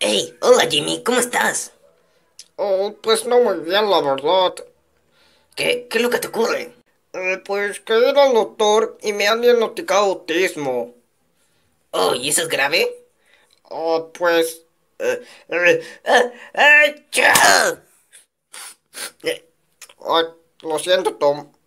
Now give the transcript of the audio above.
Hey, hola Jimmy, ¿cómo estás? Oh, pues no muy bien, la verdad. ¿Qué? ¿Qué es lo que te ocurre? Eh, pues que era al doctor y me han diagnosticado autismo. Oh, ¿y eso es grave? Oh, pues... Eh, eh, eh, eh ah. lo siento, Tom.